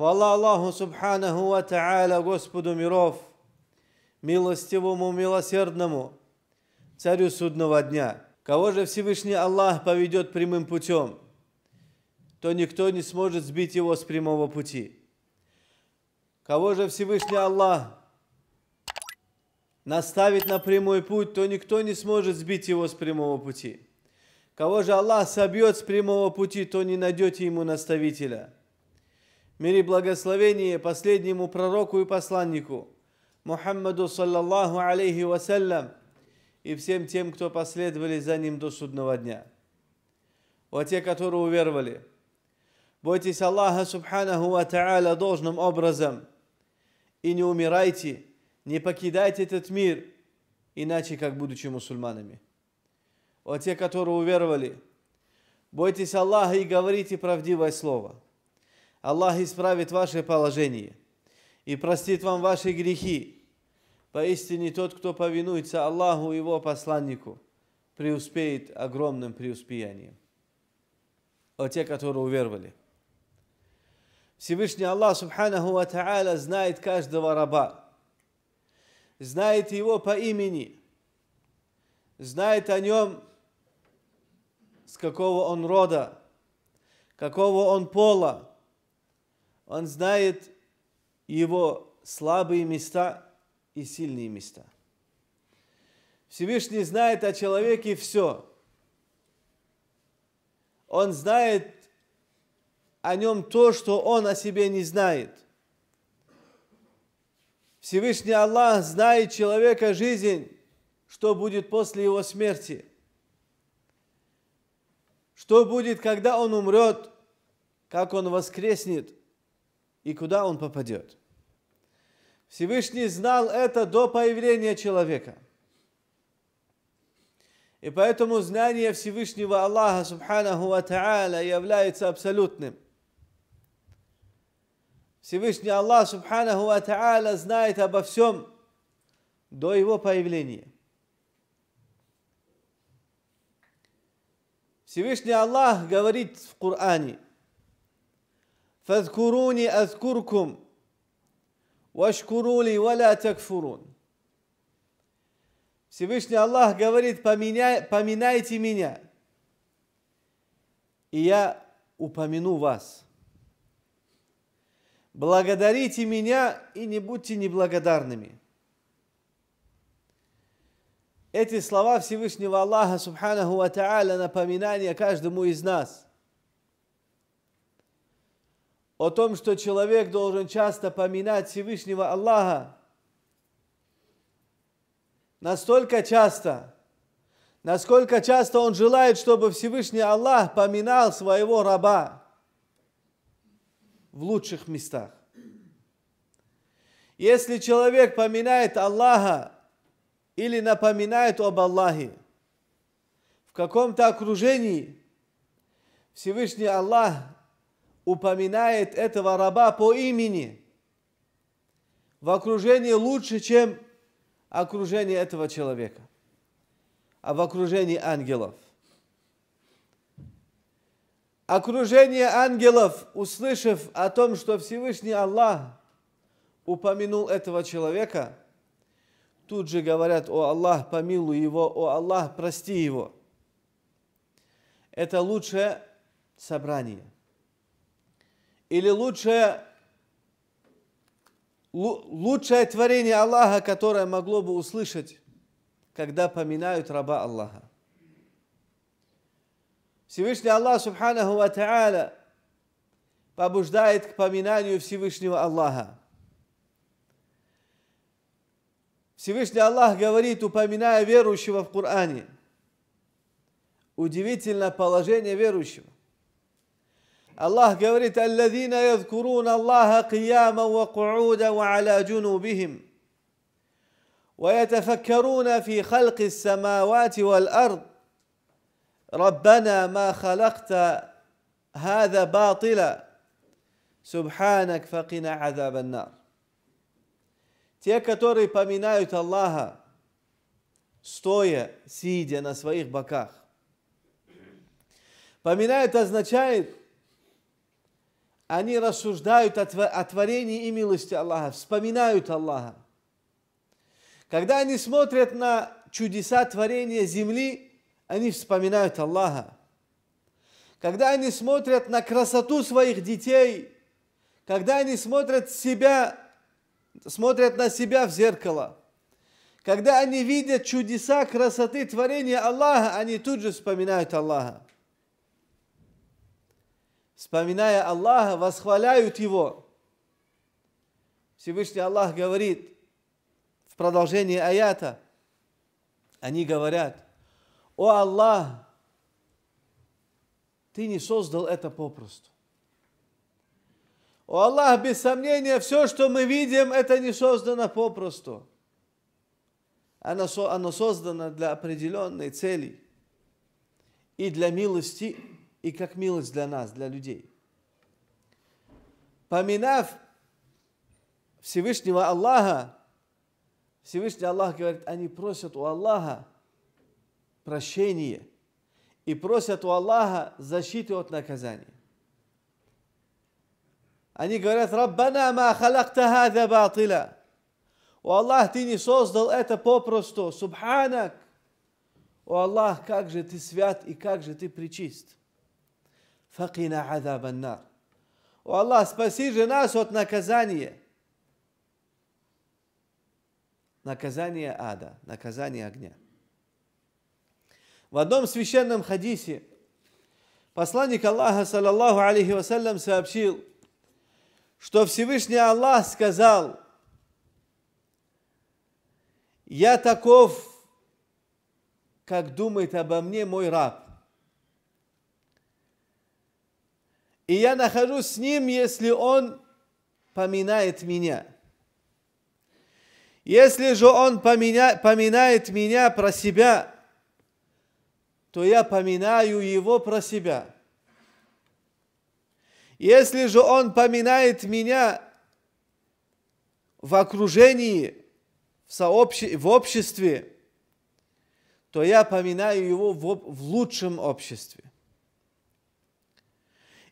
Хвала Аллаху Субханаху Ва Та'аля, Господу миров, милостивому, милосердному, царю судного дня. Кого же Всевышний Аллах поведет прямым путем, то никто не сможет сбить его с прямого пути. Кого же Всевышний Аллах наставит на прямой путь, то никто не сможет сбить его с прямого пути. Кого же Аллах собьет с прямого пути, то не найдете ему наставителя – Мир и благословение последнему пророку и посланнику Мухаммаду саллаллаху алейхи вассалям и всем тем, кто последовали за ним до судного дня. О те, которые уверовали. Бойтесь Аллаха субханаху ва та'аля должным образом и не умирайте, не покидайте этот мир, иначе как будучи мусульманами. О те, которые уверовали, бойтесь Аллаха и говорите правдивое слово – Аллах исправит ваше положение и простит вам ваши грехи. Поистине тот, кто повинуется Аллаху и его посланнику, преуспеет огромным преуспеянием. О те, которые уверовали. Всевышний Аллах, субханаху ва та'аля, знает каждого раба, знает его по имени, знает о нем, с какого он рода, какого он пола, он знает его слабые места и сильные места. Всевышний знает о человеке все. Он знает о нем то, что он о себе не знает. Всевышний Аллах знает человека жизнь, что будет после его смерти. Что будет, когда он умрет, как он воскреснет – и куда он попадет. Всевышний знал это до появления человека. И поэтому знание Всевышнего Аллаха Субханаху Ва Та'аля является абсолютным. Всевышний Аллах Субханаху Ва Та'аля знает обо всем до его появления. Всевышний Аллах говорит в Коране – فاذكروني أذكركم واشكروا لي ولا Всевышний Аллах говорит, поминайте меня, и я упомяну вас. Благодарите меня и не будьте неблагодарными. Эти слова Всевышнего Аллаха, Субханаху Ва Та'аля, напоминание каждому из нас – о том, что человек должен часто поминать Всевышнего Аллаха. Настолько часто, насколько часто он желает, чтобы Всевышний Аллах поминал своего раба в лучших местах. Если человек поминает Аллаха или напоминает об Аллахе в каком-то окружении, Всевышний Аллах упоминает этого раба по имени в окружении лучше, чем окружение этого человека, а в окружении ангелов. Окружение ангелов, услышав о том, что Всевышний Аллах упомянул этого человека, тут же говорят, о Аллах, помилуй его, о Аллах, прости его. Это лучшее собрание – или лучшее, лучшее творение Аллаха, которое могло бы услышать, когда поминают раба Аллаха. Всевышний Аллах, субханаху ва та'аля, побуждает к поминанию Всевышнего Аллаха. Всевышний Аллах говорит, упоминая верующего в Коране. Удивительно положение верующего. الله قولت الذين يذكرون الله قياما وقعودا وعلى جنوبهم ويتفكرون في خلق السماوات والارض ربنا ما خلقت هذا باطلا سبحانك فقنا عذاب النار Те, которые поминают الله ستويا сидя на своих боках. Поминают означает, они рассуждают о, творении и милости Аллаха, вспоминают Аллаха. Когда они смотрят на чудеса творения земли, они вспоминают Аллаха. Когда они смотрят на красоту своих детей, когда они смотрят себя, смотрят на себя в зеркало, когда они видят чудеса красоты творения Аллаха, они тут же вспоминают Аллаха вспоминая Аллаха, восхваляют Его. Всевышний Аллах говорит в продолжении аята, они говорят, «О Аллах, Ты не создал это попросту». О Аллах, без сомнения, все, что мы видим, это не создано попросту. Оно, создано для определенной цели и для милости и как милость для нас, для людей. Поминав Всевышнего Аллаха, Всевышний Аллах говорит, они просят у Аллаха прощения и просят у Аллаха защиты от наказания. Они говорят, «Раббана ма халакта хаза батила». О Аллах, Ты не создал это попросту. Субханак. О Аллах, как же Ты свят и как же Ты причист факина азабаннар. О Аллах, спаси же нас от наказания. Наказание ада, наказание огня. В одном священном хадисе посланник Аллаха, саллаллаху алейхи вассалям, сообщил, что Всевышний Аллах сказал, «Я таков, как думает обо мне мой раб». и я нахожусь с ним, если он поминает меня. Если же он поминя, поминает меня про себя, то я поминаю его про себя. Если же он поминает меня в окружении, в, сообще, в обществе, то я поминаю его в, в лучшем обществе.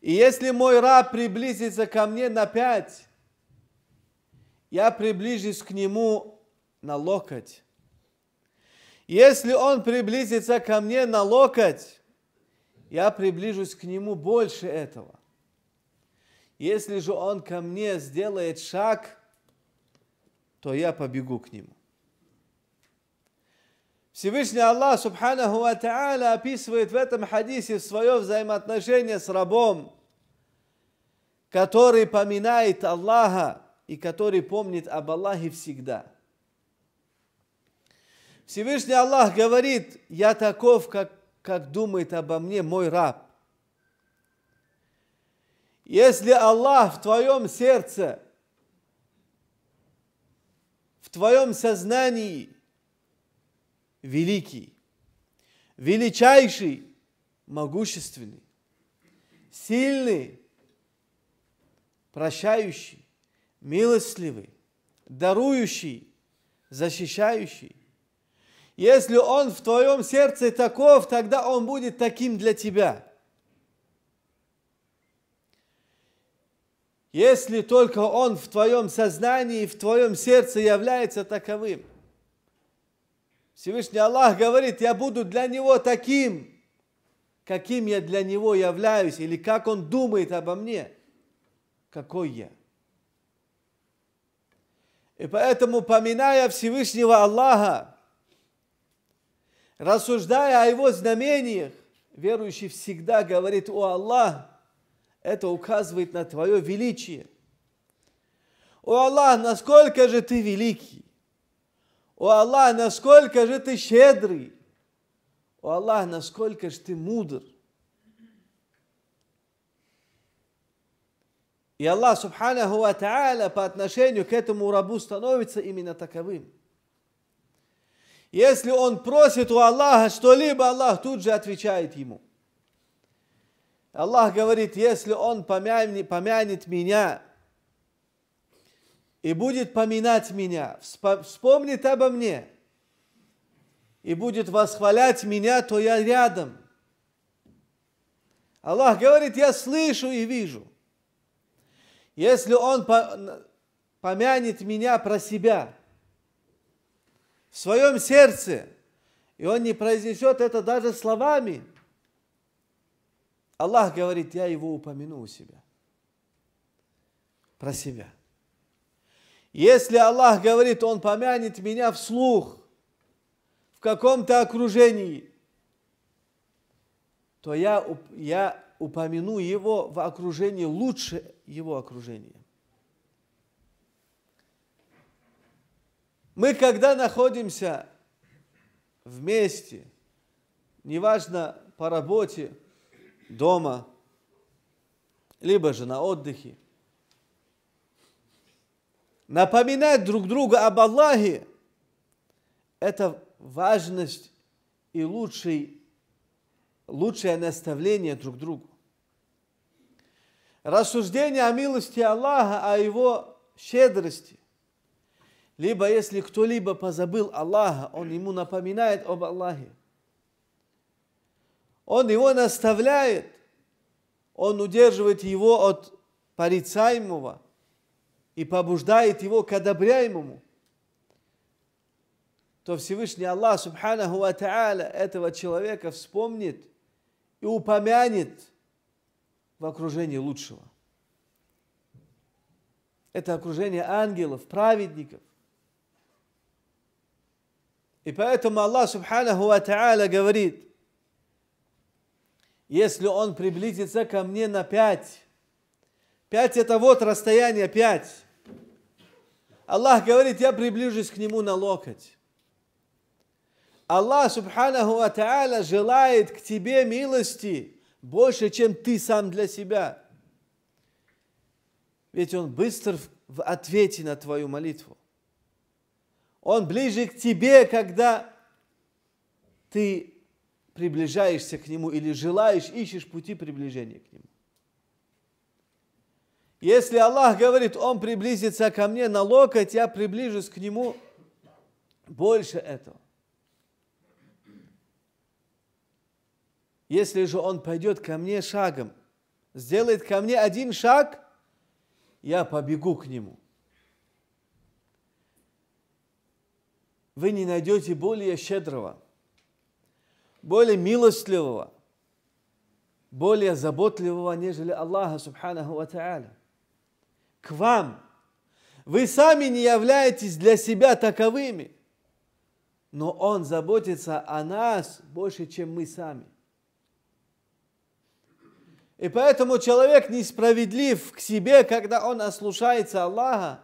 И если мой раб приблизится ко мне на пять, я приближусь к нему на локоть. Если он приблизится ко мне на локоть, я приближусь к нему больше этого. Если же он ко мне сделает шаг, то я побегу к нему. Всевышний Аллах, субханаху ва описывает в этом хадисе свое взаимоотношение с рабом – который поминает Аллаха и который помнит об Аллахе всегда. Всевышний Аллах говорит, я таков, как, как думает обо мне мой раб. Если Аллах в твоем сердце, в твоем сознании великий, величайший, могущественный, сильный, прощающий, милостливый, дарующий, защищающий. Если он в твоем сердце таков, тогда он будет таким для тебя. Если только он в твоем сознании, в твоем сердце является таковым. Всевышний Аллах говорит, я буду для него таким, каким я для него являюсь, или как он думает обо мне – какой я. И поэтому, поминая Всевышнего Аллаха, рассуждая о его знамениях, верующий всегда говорит, о Аллах, это указывает на твое величие. О Аллах, насколько же ты великий! О Аллах, насколько же ты щедрый! О Аллах, насколько же ты мудр! И Аллах, субханаху ва та'аля, по отношению к этому рабу становится именно таковым. Если он просит у Аллаха что-либо, Аллах тут же отвечает ему. Аллах говорит, если он помянет, помянет меня и будет поминать меня, вспомнит обо мне и будет восхвалять меня, то я рядом. Аллах говорит, я слышу и вижу если он помянет меня про себя в своем сердце, и он не произнесет это даже словами, Аллах говорит, я его упомяну у себя. Про себя. Если Аллах говорит, он помянет меня вслух в каком-то окружении, то я, я упомяну его в окружении лучше его окружение. Мы, когда находимся вместе, неважно по работе, дома, либо же на отдыхе, напоминать друг друга об Аллахе – это важность и лучший, лучшее наставление друг другу рассуждение о милости Аллаха, о его щедрости. Либо если кто-либо позабыл Аллаха, он ему напоминает об Аллахе. Он его наставляет, он удерживает его от порицаемого и побуждает его к одобряемому, то Всевышний Аллах, Субханаху Ва этого человека вспомнит и упомянет – в окружении лучшего. Это окружение ангелов, праведников. И поэтому Аллах Субханаху Ва Та'аля говорит, если он приблизится ко мне на пять, пять это вот расстояние пять, Аллах говорит, я приближусь к нему на локоть. Аллах, субханаху ва желает к тебе милости – больше, чем ты сам для себя. Ведь Он быстр в ответе на твою молитву. Он ближе к тебе, когда ты приближаешься к Нему или желаешь, ищешь пути приближения к Нему. Если Аллах говорит, Он приблизится ко мне на локоть, я приближусь к Нему, больше этого. Если же он пойдет ко мне шагом, сделает ко мне один шаг, я побегу к нему. Вы не найдете более щедрого, более милостливого, более заботливого, нежели Аллаха Субханаху Ва Тааля. К вам. Вы сами не являетесь для себя таковыми, но Он заботится о нас больше, чем мы сами – и поэтому человек несправедлив к себе, когда он ослушается Аллаха.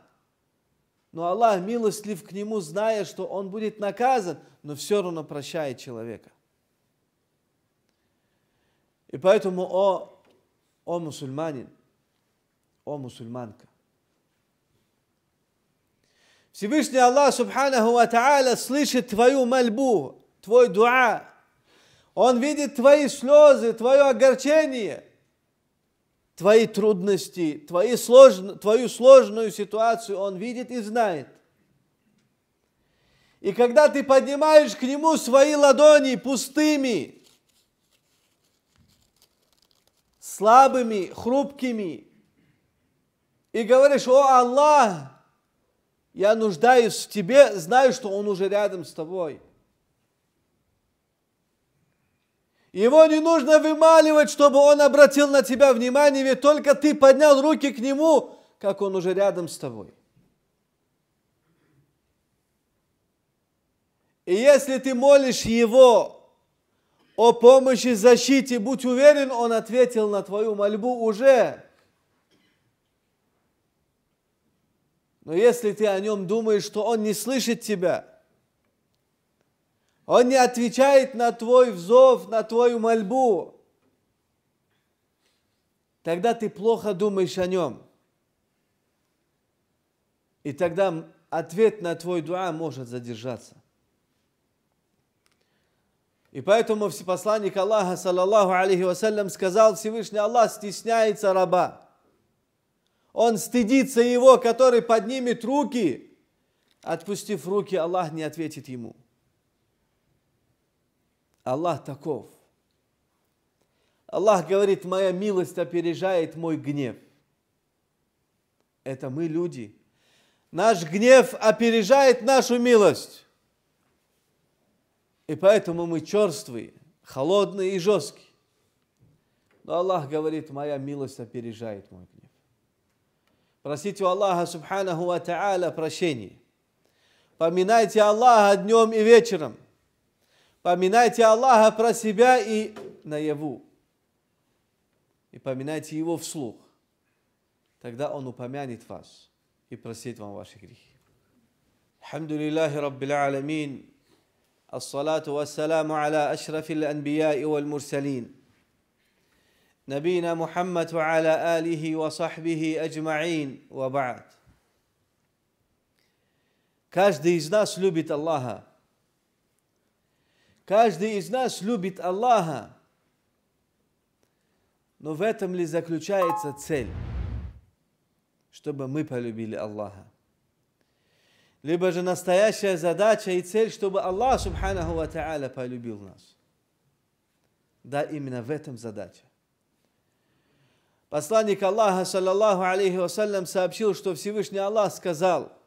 Но Аллах милостлив к нему, зная, что он будет наказан, но все равно прощает человека. И поэтому, о, о мусульманин, о мусульманка, Всевышний Аллах, субханаху ва та'аля, слышит твою мольбу, твой дуа. Он видит твои слезы, твое огорчение – твои трудности, твои слож... твою сложную ситуацию Он видит и знает. И когда ты поднимаешь к Нему свои ладони пустыми, слабыми, хрупкими, и говоришь, о Аллах, я нуждаюсь в Тебе, знаю, что Он уже рядом с тобой – Его не нужно вымаливать, чтобы он обратил на тебя внимание, ведь только ты поднял руки к нему, как он уже рядом с тобой. И если ты молишь его о помощи, защите, будь уверен, он ответил на твою мольбу уже. Но если ты о нем думаешь, что он не слышит тебя – он не отвечает на твой взов, на твою мольбу. Тогда ты плохо думаешь о нем. И тогда ответ на твой дуа может задержаться. И поэтому посланник Аллаха, саллаллаху алейхи вассалям, сказал Всевышний Аллах стесняется раба. Он стыдится его, который поднимет руки. Отпустив руки, Аллах не ответит ему. Аллах таков. Аллах говорит, моя милость опережает мой гнев. Это мы люди. Наш гнев опережает нашу милость. И поэтому мы черствые, холодные и жесткие. Но Аллах говорит, моя милость опережает мой гнев. Просите у Аллаха, субханаху ва прощения. Поминайте Аллаха днем и вечером. Поминайте Аллаха про себя и наяву. И поминайте Его вслух. Тогда Он упомянет вас и простит вам ваши грехи. الحمد لله رب العالمين الصلاة والسلام على أشرف الأنبياء والمرسلين نبينا محمد وعلى آله وصحبه أجمعين وبعد Каждый из нас любит Аллаха Каждый из нас любит Аллаха. Но в этом ли заключается цель? Чтобы мы полюбили Аллаха. Либо же настоящая задача и цель, чтобы Аллах, субханаху ва та'аля, полюбил нас. Да, именно в этом задача. Посланник Аллаха, саллаллаху алейхи вассалям, сообщил, что Всевышний Аллах сказал –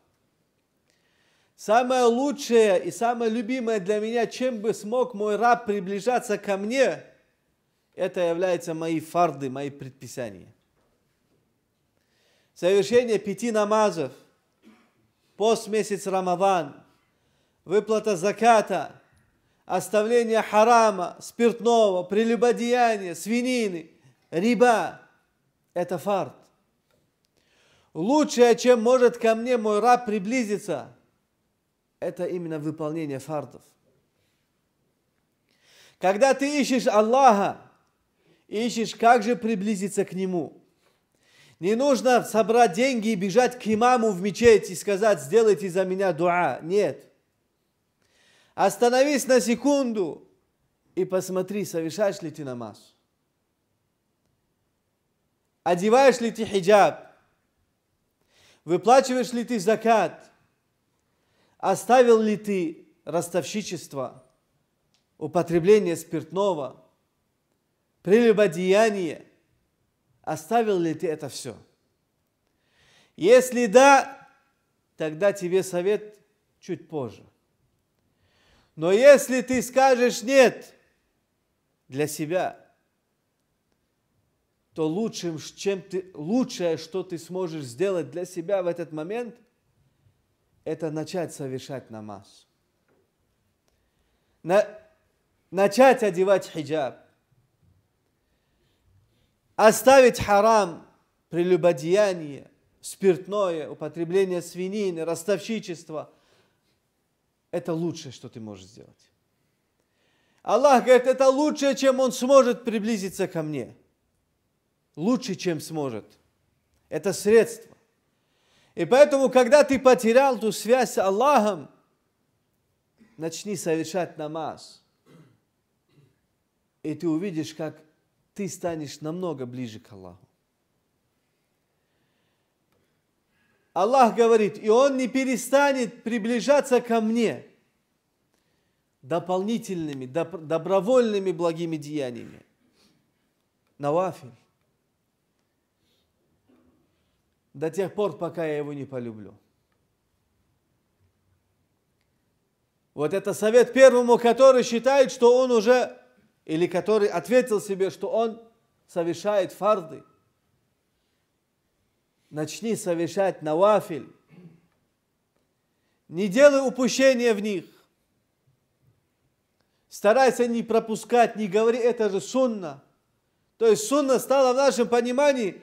Самое лучшее и самое любимое для меня, чем бы смог мой раб приближаться ко мне, это являются мои фарды, мои предписания. Совершение пяти намазов, пост месяц Рамадан, выплата заката, оставление харама, спиртного, прелюбодеяния, свинины, риба – это фард. Лучшее, чем может ко мне мой раб приблизиться – это именно выполнение фардов. Когда ты ищешь Аллаха, ищешь, как же приблизиться к Нему. Не нужно собрать деньги и бежать к имаму в мечеть и сказать, сделайте за меня дуа. Нет. Остановись на секунду и посмотри, совершаешь ли ты намаз. Одеваешь ли ты хиджаб? Выплачиваешь ли ты закат? Оставил ли ты ростовщичество, употребление спиртного, прелюбодеяние? Оставил ли ты это все? Если да, тогда тебе совет чуть позже. Но если ты скажешь нет для себя, то лучшим, чем ты, лучшее, что ты сможешь сделать для себя в этот момент – это начать совершать намаз. На, начать одевать хиджаб. Оставить харам, прелюбодеяние, спиртное, употребление свинины, ростовщичество. Это лучшее, что ты можешь сделать. Аллах говорит, это лучшее, чем он сможет приблизиться ко мне. Лучше, чем сможет. Это средство. И поэтому, когда ты потерял ту связь с Аллахом, начни совершать намаз. И ты увидишь, как ты станешь намного ближе к Аллаху. Аллах говорит, и он не перестанет приближаться ко мне дополнительными, добровольными благими деяниями. Навафиль. до тех пор, пока я его не полюблю. Вот это совет первому, который считает, что он уже, или который ответил себе, что он совершает фарды. Начни совершать на вафель, Не делай упущения в них. Старайся не пропускать, не говори, это же сунна. То есть сунна стала в нашем понимании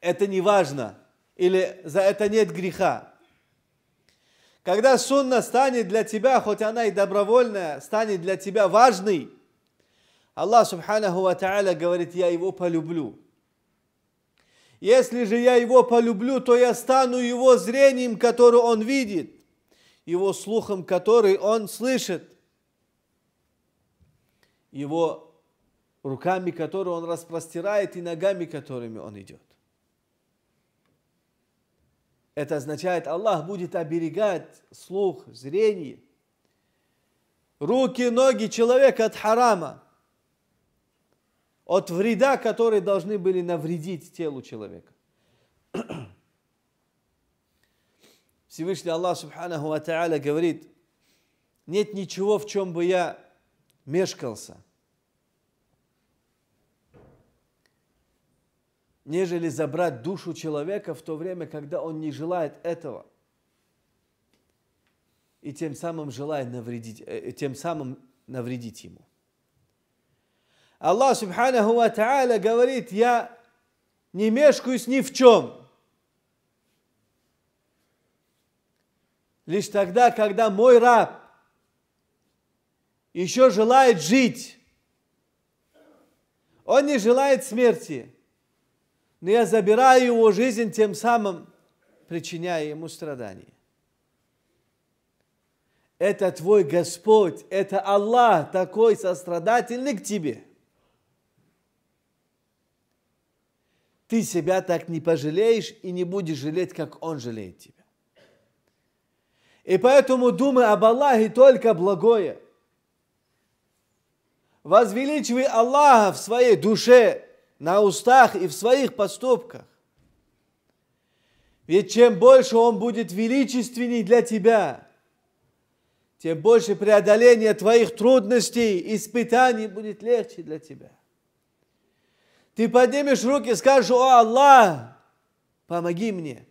это не важно, или за это нет греха. Когда сунна станет для тебя, хоть она и добровольная, станет для тебя важной, Аллах Субханаху Ва Та'аля говорит, я его полюблю. Если же я его полюблю, то я стану его зрением, которое он видит, его слухом, который он слышит, его руками, которые он распростирает, и ногами, которыми он идет. Это означает, Аллах будет оберегать слух, зрение, руки, ноги человека от харама, от вреда, которые должны были навредить телу человека. Всевышний Аллах Субханаху Ва говорит, нет ничего, в чем бы я мешкался – нежели забрать душу человека в то время, когда он не желает этого. И тем самым желает навредить, э, э, тем самым навредить ему. Аллах Субханаху Ва Та'аля говорит, я не мешкаюсь ни в чем. Лишь тогда, когда мой раб еще желает жить, он не желает смерти – но я забираю его жизнь, тем самым причиняя ему страдания. Это твой Господь, это Аллах такой сострадательный к тебе. Ты себя так не пожалеешь и не будешь жалеть, как Он жалеет тебя. И поэтому думай об Аллахе только благое. Возвеличивай Аллаха в своей душе – на устах и в своих поступках. Ведь чем больше он будет величественней для тебя, тем больше преодоление твоих трудностей, испытаний будет легче для тебя. Ты поднимешь руки и скажешь, о Аллах, помоги мне.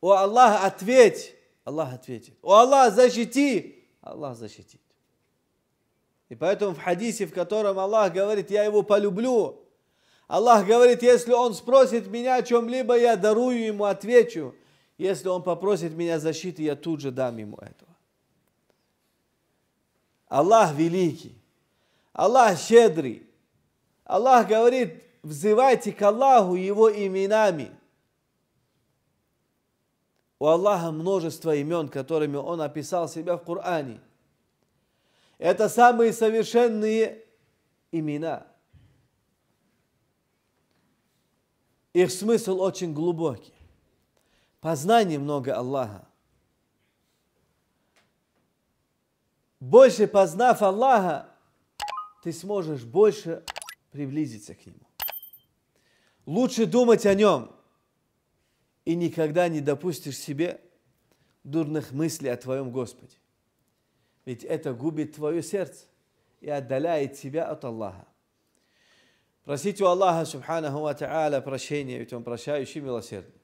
О Аллах, ответь. Аллах ответит. О Аллах, защити. Аллах защитит. И поэтому в хадисе, в котором Аллах говорит, я его полюблю, Аллах говорит, если он спросит меня о чем-либо, я дарую ему, отвечу. Если он попросит меня защиты, я тут же дам ему этого. Аллах великий, Аллах щедрый. Аллах говорит, взывайте к Аллаху его именами. У Аллаха множество имен, которыми он описал себя в Коране – это самые совершенные имена. Их смысл очень глубокий. Познание много Аллаха. Больше познав Аллаха, ты сможешь больше приблизиться к Нему. Лучше думать о Нем и никогда не допустишь себе дурных мыслей о Твоем Господе. Ведь это губит твое сердце и отдаляет тебя от Аллаха. Просите у Аллаха, субханаху ва прощения, ведь Он прощающий милосердный.